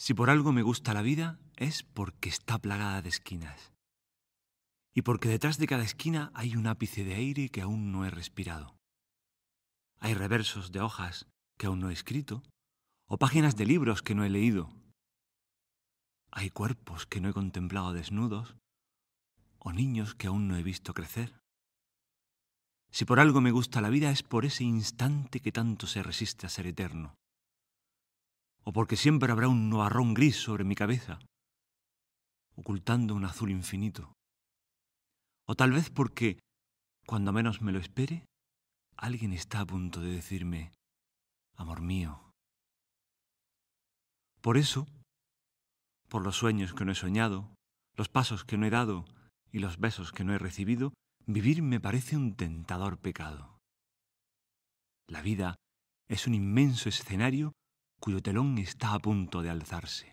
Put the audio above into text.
Si por algo me gusta la vida, es porque está plagada de esquinas. Y porque detrás de cada esquina hay un ápice de aire que aún no he respirado. Hay reversos de hojas que aún no he escrito, o páginas de libros que no he leído. Hay cuerpos que no he contemplado desnudos, o niños que aún no he visto crecer. Si por algo me gusta la vida es por ese instante que tanto se resiste a ser eterno o porque siempre habrá un noarrón gris sobre mi cabeza, ocultando un azul infinito. O tal vez porque, cuando menos me lo espere, alguien está a punto de decirme, amor mío. Por eso, por los sueños que no he soñado, los pasos que no he dado y los besos que no he recibido, vivir me parece un tentador pecado. La vida es un inmenso escenario cuyo telón está a punto de alzarse.